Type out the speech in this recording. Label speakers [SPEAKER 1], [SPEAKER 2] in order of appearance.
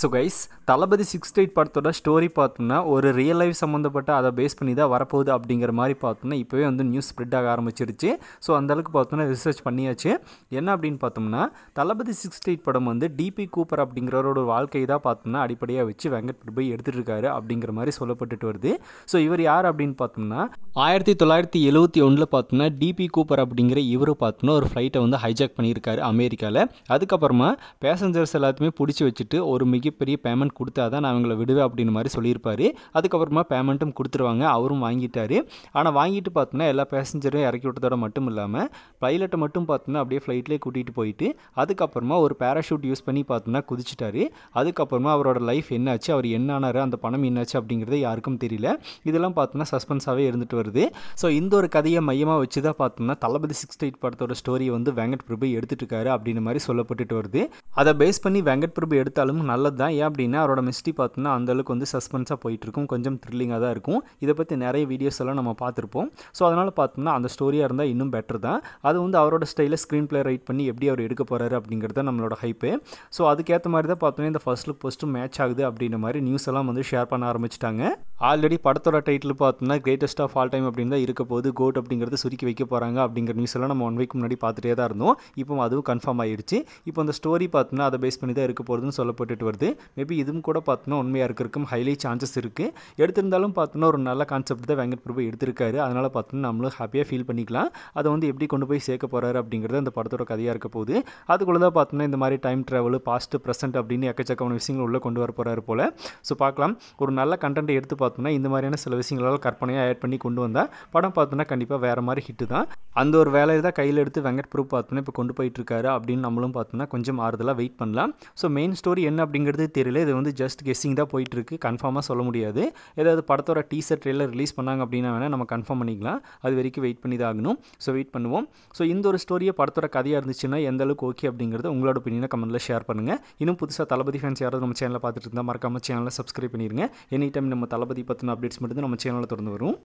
[SPEAKER 1] so guys Thalapathy sixty eight படத்தோட story பார்த்தோம்னா ஒரு ரியல் லைஃப் சம்மந்தப்பட்ட அதை பேஸ் பண்ணி தான் வரப்போகுது அப்படிங்கிற மாதிரி பார்த்தோம்னா இப்போவே வந்து நியூஸ் ஸ்ப்ரெட் ஆக ஆரம்பிச்சிருச்சு ஸோ அந்தளவுக்கு பார்த்தோம்னா ரிசர்ச் பண்ணியாச்சு என்ன அப்படின்னு பார்த்தோம்னா தளபதி சிக்ஸ்டி எயிட் படம் வந்து டிபி கூப்பர் அப்படிங்கிறவரோட வாழ்க்கையை தான் பார்த்தோம்னா அடிப்படையாக வச்சு வெங்கட் பிரபு எடுத்துகிட்டு அப்படிங்கிற மாதிரி சொல்லப்பட்டுட்டு வருது ஸோ இவர் யார் அப்படின்னு பார்த்தோம்னா ஆயிரத்தி தொள்ளாயிரத்தி எழுபத்தி ஒன்றில் பார்த்தோம்னா டிபி கூப்பர் அப்படிங்கிற இவர் பார்த்தோம்னா ஒரு ஃப்ளைட்டை வந்து ஹைஜாக் பண்ணியிருக்காரு அமெரிக்காவில் அதுக்கப்புறமா பேசஞ்சர்ஸ் எல்லாத்தையுமே பிடிச்சி வச்சுட்டு ஒரு மிக பெரிய பேமெண்ட் கொடுத்தா தான் நான் அவங்கள விடுவேன் அப்படின்னு மாதிரி சொல்லியிருப்பார் அதுக்கப்புறமா பேமெண்ட்டும் கொடுத்துருவாங்க அவரும் வாங்கிட்டார் ஆனால் வாங்கிட்டு பார்த்தோன்னா எல்லா பேசஞ்சரும் இறக்கி விட்டதோட மட்டும் இல்லாமல் பைலட்டை மட்டும் பார்த்தோன்னா அப்படியே ஃப்ளைட்லேயே கூட்டிகிட்டு போயிட்டு அதுக்கப்புறமா ஒரு பேராஷூட் யூஸ் பண்ணி பார்த்தோம்னா குதிச்சிட்டாரு அதுக்கப்புறமா அவரோட லைஃப் என்னாச்சு அவர் என்ன அந்த பணம் என்னாச்சு அப்படிங்கிறது யாருக்கும் தெரியல இதெல்லாம் பார்த்தோம்னா சஸ்பென்ஸாகவே இருந்துட்டு வருது ஸோ இந்த ஒரு கதையை மையமாக வச்சு தான் பார்த்தோம்னா தளபதி சிக்ஸ் எயிட் படத்தோட ஸ்டோரியை வந்து வெங்கட் பிரபு எடுத்துட்டு இருக்காரு அப்படின்னு மாதிரி சொல்லப்பட்டுட்டு வருது அதை பேஸ் பண்ணி வெங்கட் பிரபு எடுத்தாலும் நல்லது நல்லது தான் ஏன் அப்படின்னா அவரோட மிஸ்டி பார்த்தோன்னா அந்தளவுக்கு வந்து சஸ்பென்ஸாக போயிட்டுருக்கும் கொஞ்சம் த்ரில்லிங்காக தான் இருக்கும் இதை பற்றி நிறைய வீடியோஸ் எல்லாம் நம்ம பார்த்துருப்போம் ஸோ அதனால் பார்த்தோம்னா அந்த ஸ்டோரியாக இருந்தால் இன்னும் பெட்டர் தான் அது வந்து அவரோட ஸ்டைலில் ஸ்க்ரீன் பிளே ரைட் பண்ணி எப்படி அவர் எடுக்க போகிறாரு அப்படிங்கிறது தான் நம்மளோட ஹைப்பு ஸோ அதுக்கேற்ற மாதிரி தான் பார்த்தோன்னா இந்த ஃபஸ்ட் லுக் ஃபஸ்ட்டு மேட்ச் ஆகுது அப்படின்ற மாதிரி நியூஸ் எல்லாம் வந்து ஷேர் பண்ண ஆரம்பிச்சிட்டாங்க ஆல்ரெடி படத்தோட டைட்டில் பார்த்தோம்னா கிரேட்டஸ்ட் ஆஃப் ஆல் டைம் அப்படின்னு தான் இருக்க போது கோட் அப்படிங்கிறது சுருக்கி வைக்க போகிறாங்க அப்படிங்கிற நியூஸ் எல்லாம் நம்ம ஒன் வீக் முன்னாடி பார்த்துட்டே தான் இருந்தோம் இப்போ அதுவும் கன்ஃபார்ம் ஆயிடுச்சு இப்போ அந்த ஸ்டோரி பார்த்தோம்னா அதை பேஸ் பண்ணி தான் இருக்க போகிறதுன்னு சொல்லப்பட்டுட்டு வருது மேபி இதுவும் கூட பார்த்தோம்னா உண்மையாக இருக்கிறக்கும் ஹைலி சான்சஸ் இருக்குது எடுத்திருந்தாலும் பார்த்தோம்னா ஒரு நல்ல கான்செப்ட் தான் வெங்கட் பிரபு எடுத்திருக்காரு அதனால் பார்த்தோம்னா நம்மளும் ஹாப்பியாக ஃபீல் பண்ணிக்கலாம் அதை வந்து எப்படி கொண்டு போய் சேர்க்க போகிறாரு அப்படிங்கிறது அந்த படத்தோட கதையாக இருக்க போகுது அதுக்குள்ளே தான் பார்த்தோம்னா இந்த மாதிரி டைம் ட்ராவல் பாஸ்ட் ப்ரெசென்ட் அப்படின்னு எக்கச்சக்கமான விஷயங்கள் உள்ளே கொண்டு வர போகிறாரு போல் ஸோ பார்க்கலாம் ஒரு நல்ல கண்டென்ட் எடுத்து பார்த்தோம்னா இந்த மாதிரியான சில விஷயங்களால் கற்பனையாக ஆட் பண்ணி கொண்டு வந்தால் படம் பார்த்தோன்னா கண்டிப்பாக வேறு மாதிரி ஹிட்டு தான் அந்த ஒரு வேலையை தான் கையில் எடுத்து வெங்கட் பிரபு பார்த்தோன்னா இப்போ கொண்டு போயிட்டுருக்காரு அப்படின்னு நம்மளும் பார்த்தோன்னா கொஞ்சம் ஆறுதலாக வெயிட் பண்ணலாம் ஸோ மெயின் ஸ்டோரி என்ன அப்படிங்கிறது தெரியல இது வந்து ஜஸ்ட் கெஸ்ஸிங் தான் போயிட்டுருக்கு கன்ஃபார்மாக சொல்ல முடியாது ஏதாவது படத்தோட டீசர் ட்ரெயிலர் ரிலீஸ் பண்ணாங்க அப்படின்னா வேணால் நம்ம கன்ஃபார்ம் பண்ணிக்கலாம் அது வரைக்கும் வெயிட் பண்ணி தான் ஆகணும் ஸோ வெயிட் பண்ணுவோம் ஸோ இந்த ஒரு ஸ்டோரியை படத்தோட கதையாக இருந்துச்சுன்னா எந்த அளவுக்கு ஓகே அப்படிங்கிறது உங்களோட ஒப்பீனியனை கமெண்ட்டில் ஷேர் பண்ணுங்கள் இன்னும் புதுசாக தளபதி ஃபேன்ஸ் யாராவது நம்ம சேனலில் பார்த்துட்டு இருந்தால் மறக்காமல் சேனலில் சப்ஸ்கிரைப் பண்ணிடுங்க எனி டைம் நம்ம தளபதி பற்றின அப்டேட்ஸ் மட்டும் நம்ம சேனலில் தொடர்ந்து வரும்